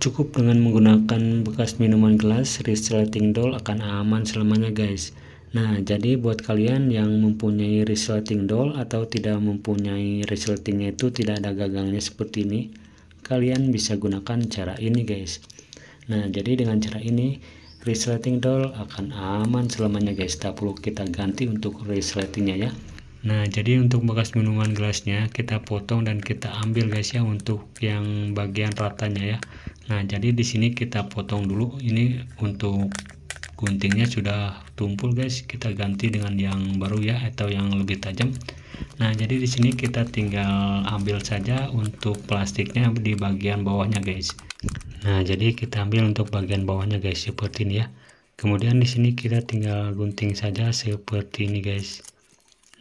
Cukup dengan menggunakan bekas minuman gelas, resleting doll akan aman selamanya guys. Nah, jadi buat kalian yang mempunyai resleting doll atau tidak mempunyai resletingnya itu tidak ada gagangnya seperti ini, kalian bisa gunakan cara ini guys. Nah, jadi dengan cara ini resleting doll akan aman selamanya guys. Tak perlu kita ganti untuk resletingnya ya. Nah, jadi untuk bekas minuman gelasnya kita potong dan kita ambil guys ya untuk yang bagian ratanya ya. Nah, jadi di sini kita potong dulu. Ini untuk guntingnya sudah tumpul, guys. Kita ganti dengan yang baru ya atau yang lebih tajam. Nah, jadi di sini kita tinggal ambil saja untuk plastiknya di bagian bawahnya, guys. Nah, jadi kita ambil untuk bagian bawahnya, guys, seperti ini ya. Kemudian di sini kita tinggal gunting saja seperti ini, guys.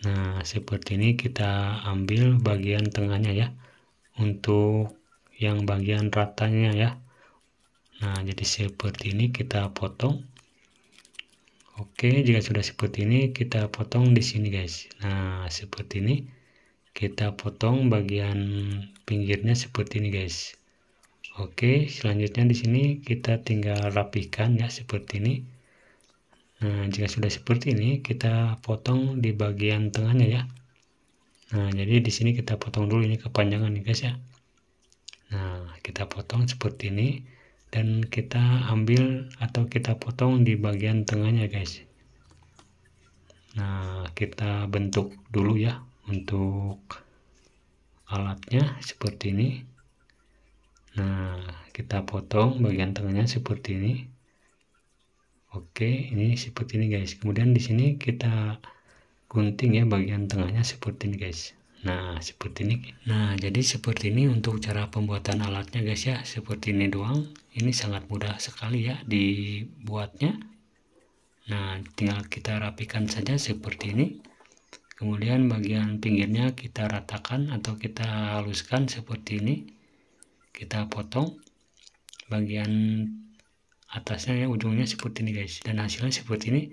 Nah, seperti ini kita ambil bagian tengahnya ya. Untuk yang bagian ratanya ya Nah, jadi seperti ini kita potong. Oke, jika sudah seperti ini kita potong di sini, guys. Nah, seperti ini kita potong bagian pinggirnya seperti ini, guys. Oke, selanjutnya di sini kita tinggal rapikan ya seperti ini. Nah, jika sudah seperti ini kita potong di bagian tengahnya ya. Nah, jadi di sini kita potong dulu ini kepanjangan nih, guys ya. Nah, kita potong seperti ini dan kita ambil atau kita potong di bagian tengahnya guys nah kita bentuk dulu ya untuk alatnya seperti ini nah kita potong bagian tengahnya seperti ini oke ini seperti ini guys kemudian di sini kita gunting ya bagian tengahnya seperti ini guys Nah, seperti ini. Nah, jadi seperti ini untuk cara pembuatan alatnya guys ya. Seperti ini doang. Ini sangat mudah sekali ya dibuatnya. Nah, tinggal kita rapikan saja seperti ini. Kemudian bagian pinggirnya kita ratakan atau kita haluskan seperti ini. Kita potong bagian atasnya ya ujungnya seperti ini guys. Dan hasilnya seperti ini.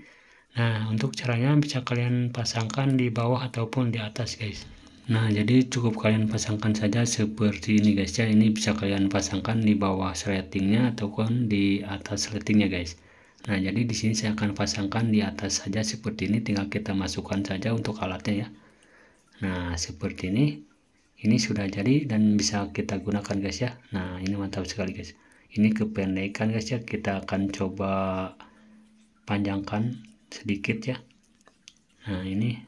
Nah, untuk caranya bisa kalian pasangkan di bawah ataupun di atas guys. Nah, jadi cukup kalian pasangkan saja seperti ini guys ya. Ini bisa kalian pasangkan di bawah settingnya ataupun di atas settingnya guys. Nah, jadi di sini saya akan pasangkan di atas saja seperti ini. Tinggal kita masukkan saja untuk alatnya ya. Nah, seperti ini. Ini sudah jadi dan bisa kita gunakan guys ya. Nah, ini mantap sekali guys. Ini kependekan guys ya. Kita akan coba panjangkan sedikit ya. Nah, ini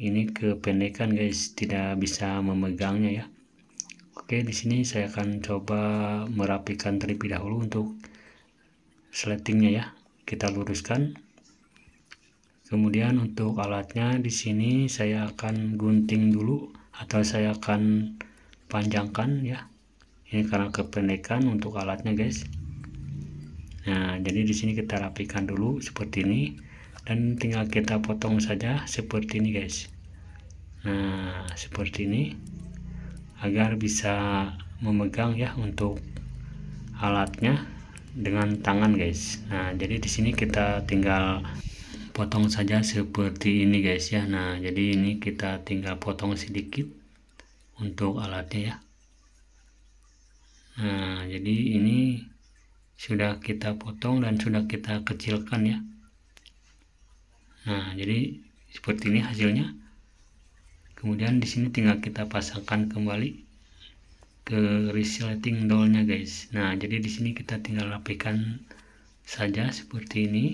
ini kependekan guys tidak bisa memegangnya ya oke di sini saya akan coba merapikan terlebih dahulu untuk sletingnya ya kita luruskan kemudian untuk alatnya di sini saya akan gunting dulu atau saya akan panjangkan ya ini karena kependekan untuk alatnya guys nah jadi di sini kita rapikan dulu seperti ini dan tinggal kita potong saja seperti ini guys nah seperti ini agar bisa memegang ya untuk alatnya dengan tangan guys nah jadi di sini kita tinggal potong saja seperti ini guys ya nah jadi ini kita tinggal potong sedikit untuk alatnya ya nah jadi ini sudah kita potong dan sudah kita kecilkan ya nah jadi seperti ini hasilnya kemudian di sini tinggal kita pasangkan kembali ke resleting dollnya guys nah jadi di sini kita tinggal rapikan saja seperti ini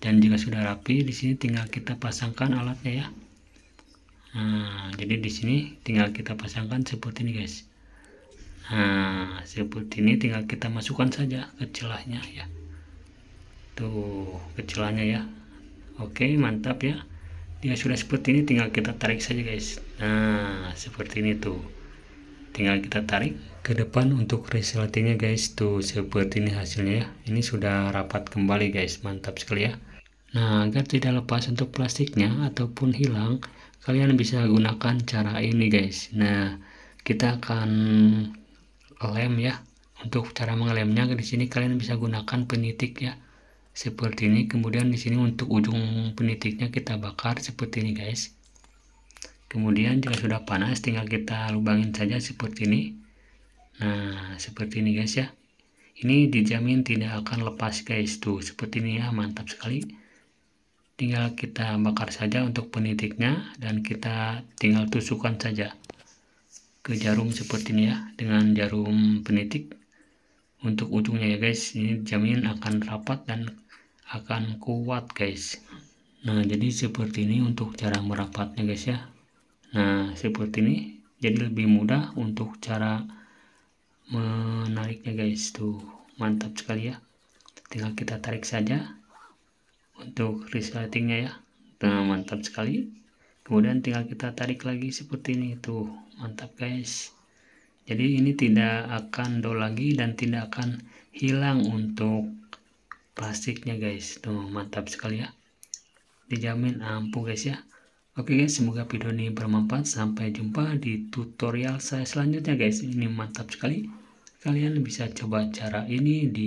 dan jika sudah rapi di sini tinggal kita pasangkan alatnya ya nah jadi di sini tinggal kita pasangkan seperti ini guys nah seperti ini tinggal kita masukkan saja ke celahnya ya tuh ke celahnya ya oke mantap ya dia ya sudah seperti ini tinggal kita tarik saja guys nah seperti ini tuh tinggal kita tarik ke depan untuk resletingnya guys tuh seperti ini hasilnya ya ini sudah rapat kembali guys mantap sekali ya nah agar tidak lepas untuk plastiknya ataupun hilang kalian bisa gunakan cara ini guys nah kita akan lem ya untuk cara mengelemnya di sini kalian bisa gunakan penitik ya seperti ini kemudian di sini untuk ujung penitiknya kita bakar seperti ini guys kemudian jika sudah panas tinggal kita lubangin saja seperti ini nah seperti ini guys ya ini dijamin tidak akan lepas guys tuh seperti ini ya mantap sekali tinggal kita bakar saja untuk penitiknya dan kita tinggal tusukkan saja ke jarum seperti ini ya dengan jarum penitik untuk ujungnya ya guys ini jamin akan rapat dan akan kuat guys nah jadi seperti ini untuk cara merapatnya guys ya nah seperti ini jadi lebih mudah untuk cara menariknya guys tuh mantap sekali ya tinggal kita tarik saja untuk resletingnya ya nah mantap sekali kemudian tinggal kita tarik lagi seperti ini tuh mantap guys jadi ini tidak akan do lagi dan tidak akan hilang untuk plastiknya guys tuh mantap sekali ya dijamin ampuh guys ya oke guys semoga video ini bermanfaat sampai jumpa di tutorial saya selanjutnya guys ini mantap sekali kalian bisa coba cara ini di